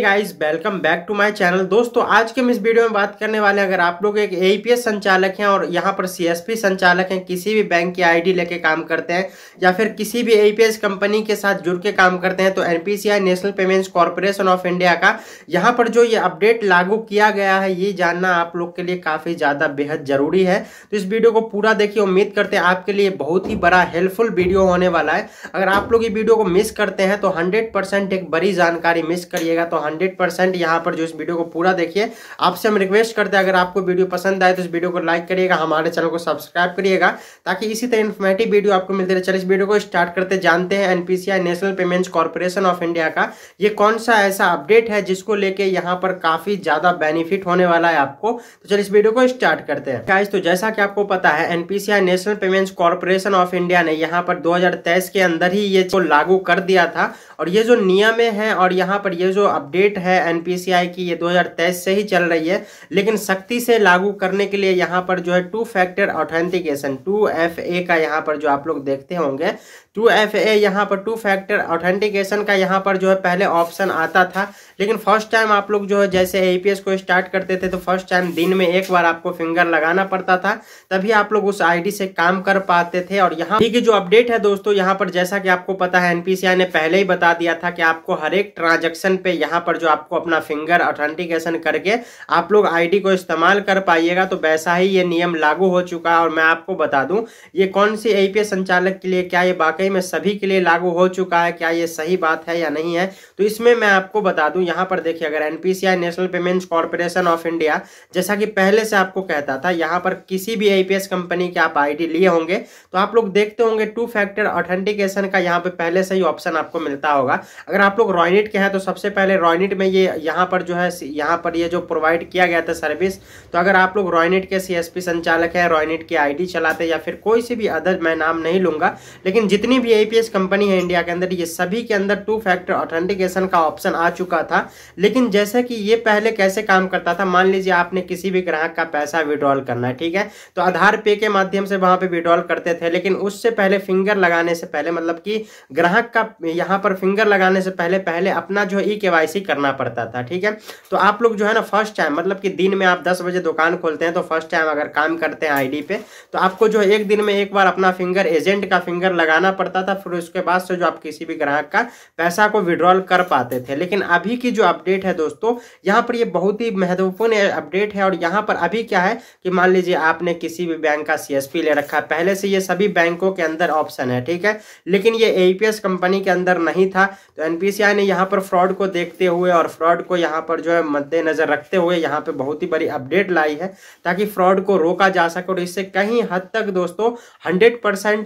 guys welcome back to my channel दोस्तों आज के हम इस वीडियो में बात करने वाले हैं अगर आप लोग एक एपीएस संचालक हैं और यहाँ पर सीएसपी संचालक हैं किसी भी बैंक की आईडी लेके काम करते हैं या फिर किसी भी एपीएस कंपनी के साथ जुड़ के काम करते हैं तो NPCI National Payments Corporation of India का यहाँ पर जो ये अपडेट लागू किया गया है ये जानना आप लोग के लिए काफ़ी ज़्यादा बेहद जरूरी है तो इस वीडियो को पूरा देखिए उम्मीद करते हैं आपके लिए बहुत ही बड़ा हेल्पफुल वीडियो होने वाला है अगर आप लोग ये वीडियो को मिस करते हैं तो हंड्रेड एक बड़ी जानकारी मिस करिएगा तो हंड्रेड परसेंट यहाँ पर जो इस वीडियो को पूरा देखिए आपसे हम रिक्वेस्ट करते हैं अगर आपको वीडियो पसंद आए तो इस वीडियो को लाइक करिएगा हमारे चैनल को सब्सक्राइब करिएगा ताकि इसी तरह इन्फॉर्मेटिव वीडियो आपको मिलते रहे चलिए इस वीडियो को स्टार्ट करते जानते हैं NPCI National Payments Corporation of India का ये कौन सा ऐसा अपडेट है जिसको लेके यहाँ पर काफी ज्यादा बेनिफिट होने वाला है आपको तो चलिए इस वीडियो को स्टार्ट करते हैं गाइस तो जैसा कि आपको पता है NPCI National Payments Corporation of India ने यहाँ पर 2023 के अंदर ही ये लागू कर दिया था और ये जो नियम है और यहाँ पर ये जो अपडेट अपडेट है एनपीसीआई की ये 2023 से ही चल रही है लेकिन सख्ती से लागू करने के लिए यहाँ पर जो है two factor authentication two F A का यहाँ पर जो आप लोग देखते होंगे टू एफ ए यहाँ पर टू फैक्टर ऑथेंटिकेशन का यहाँ पर जो है पहले ऑप्शन आता था लेकिन फर्स्ट टाइम आप लोग जो है जैसे ए को स्टार्ट करते थे तो फर्स्ट टाइम दिन में एक बार आपको फिंगर लगाना पड़ता था तभी आप लोग उस आईडी से काम कर पाते थे और यहाँ की जो अपडेट है दोस्तों यहाँ पर जैसा कि आपको पता है एनपीसीआई ने पहले ही बता दिया था कि आपको हर एक ट्रांजेक्शन पे यहाँ पर जो आपको अपना फिंगर ऑथेंटिकेशन करके आप लोग डी को इस्तेमाल कर पाइएगा तो वैसा ही ये नियम लागू हो चुका है और मैं आपको बता दूं ये कौन सी एस संचालक के लिए क्या ये बाकी वाकई में सभी के लिए लागू हो चुका है क्या ये सही बात है या नहीं है तो इसमें मैं आपको बता दूं यहाँ पर देखिए अगर NPCI National Payments Corporation of India जैसा कि पहले से आपको कहता था यहाँ पर किसी भी आई कंपनी के आप आई लिए होंगे तो आप लोग देखते होंगे टू फैक्टर ऑथेंटिकेशन का यहाँ पर पहले से ही ऑप्शन आपको मिलता होगा अगर आप लोग रॉयनिट के हैं तो सबसे पहले रॉयनिट में ये यहाँ पर जो है यहाँ पर ये जो प्रोवाइड किया गया था सर्विस तो अगर आप लोग रॉयनिट के सी संचालक है रॉयनिट की आई चलाते या फिर कोई सी भी अदर मैं नाम नहीं लूंगा लेकिन जितनी जितनी भी एपीएस कंपनी है इंडिया के अंदर ये सभी के अंदर टू फैक्टर ऑथेंटिकेशन का ऑप्शन आ चुका था लेकिन जैसे कि ये पहले कैसे काम करता था मान लीजिए आपने किसी भी ग्राहक का पैसा विड्रॉल करना है ठीक है तो आधार पे के माध्यम से वहां पे विड्रॉल करते थे लेकिन उससे पहले फिंगर लगाने से पहले मतलब कि ग्राहक का यहाँ पर फिंगर लगाने से पहले पहले अपना जो ई e के करना पड़ता था ठीक है तो आप लोग जो है ना फर्स्ट टाइम मतलब कि दिन में आप दस बजे दुकान खोलते हैं तो फर्स्ट टाइम अगर काम करते हैं आई पे तो आपको जो एक दिन में एक बार अपना फिंगर एजेंट का फिंगर लगाना पड़ता था फिर उसके बाद से जो आप किसी भी ग्राहक का पैसा को विड्रॉल कर पाते थे लेकिन अभी की जो अपडेट है दोस्तों यहाँ पर ये बहुत ही महत्वपूर्ण अपडेट है और यहाँ पर अभी क्या है कि मान लीजिए आपने किसी भी बैंक का सी ले रखा है पहले से ये सभी बैंकों के अंदर ऑप्शन है ठीक है लेकिन ये ए कंपनी के अंदर नहीं था तो एन ने यहाँ पर फ्रॉड को देखते हुए और फ्रॉड को यहाँ पर जो है मद्देनजर रखते हुए यहाँ पर बहुत ही बड़ी अपडेट लाई है ताकि फ्रॉड को रोका जा सके और इससे कहीं हद तक दोस्तों हंड्रेड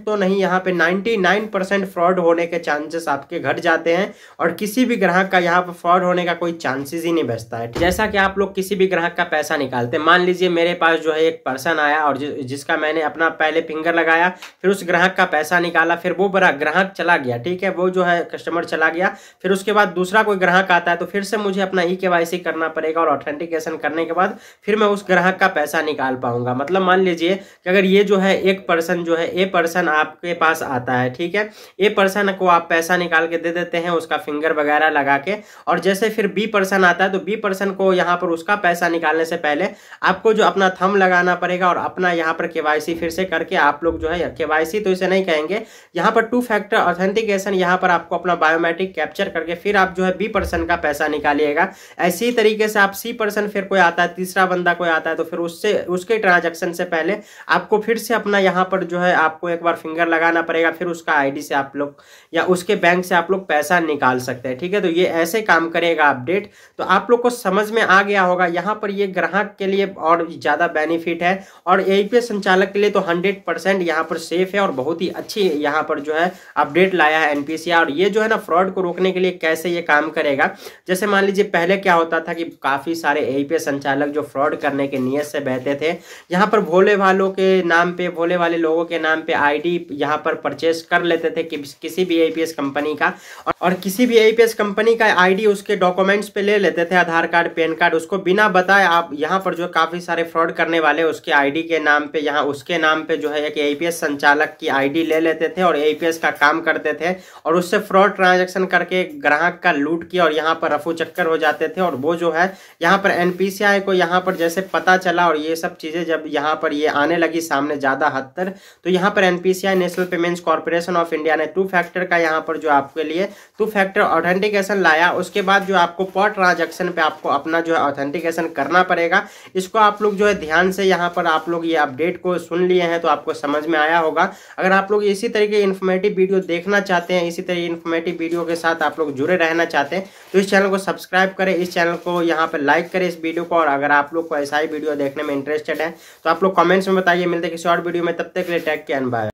तो नहीं यहाँ पे नाइन्टी 99% फ्रॉड होने के चांसेस आपके घट जाते हैं और किसी भी ग्राहक का यहाँ पर फ्रॉड होने का कोई चांसेस ही नहीं बचता है जैसा कि आप लोग किसी भी ग्राहक का पैसा निकालते मान लीजिए मेरे पास जो है एक पर्सन आया और जिसका मैंने अपना पहले फिंगर लगाया फिर उस ग्राहक का पैसा निकाला फिर वो बड़ा ग्राहक चला गया ठीक है वो जो है कस्टमर चला गया फिर उसके बाद दूसरा कोई ग्राहक आता है तो फिर से मुझे अपना ई e के करना पड़ेगा और ऑथेंटिकेशन करने के बाद फिर मैं उस ग्राहक का पैसा निकाल पाऊंगा मतलब मान लीजिए कि अगर ये जो है एक पर्सन जो है ए पर्सन आपके पास आता है ठीक है ए पर्सन को आप पैसा निकाल के दे देते हैं उसका फिंगर वगैरह लगा के और जैसे फिर बी पर्सन आता है तो बी पर्सन को यहाँ पर उसका पैसा निकालने से पहले आपको जो अपना थम लगाना पड़ेगा और अपना यहाँ पर के फिर से करके आप लोग जो है के तो इसे नहीं कहेंगे यहाँ पर टू फैक्टर ऑथेंटिकेशन यहाँ पर आपको अपना बायोमेट्रिक कैप्चर करके फिर आप जो है बी पर्सन का पैसा निकालिएगा ऐसी तरीके से आप सी पर्सन फिर कोई आता है तीसरा बंदा कोई आता है तो फिर उससे उसके ट्रांजेक्शन से पहले आपको फिर से अपना यहाँ पर जो है आपको एक बार फिंगर लगाना पड़ेगा फिर उसका उसका आईडी से आप लोग या उसके बैंक से आप लोग पैसा निकाल सकते हैं ठीक है तो ये ऐसे काम करेगा अपडेट तो आप लोग को समझ में आ गया होगा यहाँ पर ये ग्राहक के लिए और ज़्यादा बेनिफिट है और ए संचालक के लिए तो हंड्रेड परसेंट यहाँ पर सेफ है और बहुत ही अच्छी यहाँ पर जो है अपडेट लाया है एनपीसीआर और ये जो है ना फ्रॉड को रोकने के लिए कैसे ये काम करेगा जैसे मान लीजिए पहले क्या होता था कि काफ़ी सारे ए संचालक जो फ्रॉड करने के नियत से बहते थे यहाँ पर भोले वालों के नाम पे भोले वाले लोगों के नाम पे आईडी यहाँ पर परचेस कर लेते थे कि किसी भी आईपीएस कंपनी का और किसी भी आईपीएस कंपनी का आईडी उसके डॉक्यूमेंट्स पे ले लेते थे आधार कार्ड पैन कार्ड उसको बिना बताए आप यहाँ पर जो काफ़ी सारे फ्रॉड करने वाले उसके आईडी के नाम पे यहाँ उसके नाम पे जो है एक आईपीएस संचालक की आईडी ले लेते थे और आईपीएस का काम करते थे और उससे फ्रॉड ट्रांजेक्शन करके ग्राहक का लूट किया और यहाँ पर रफू चक्कर हो जाते थे और वो जो है यहाँ पर एन को यहाँ पर जैसे पता चला और ये सब चीज़ें जब यहाँ पर ये आने लगी सामने ज़्यादा हद तक तो यहाँ पर NPCI National Payments Corporation Federation of India ने टू फैक्टर का यहाँ पर जो आपके लिए टू फैक्टर ऑथेंटिकेशन लाया उसके बाद जो आपको पर ट्रांजेक्शन पर आपको अपना जो है ऑथेंटिकेशन करना पड़ेगा इसको आप लोग जो है ध्यान से यहाँ पर आप लोग ये अपडेट को सुन लिए हैं तो आपको समझ में आया होगा अगर आप लोग इसी तरीके इन्फॉर्मेटिव वीडियो देखना चाहते हैं इसी तरह इन्फॉर्मेटिव वीडियो के साथ आप लोग जुड़े रहना चाहते हैं तो इस चैनल को सब्सक्राइब करें इस चैनल को यहाँ पर लाइक करें इस वीडियो को और अगर आप लोग को ऐसा ही वीडियो देखने में इंटरेस्टेड है तो आप लोग कमेंट्स में बताइए मिलते किसी और वीडियो में तब तक के लिए टैग के अनबाय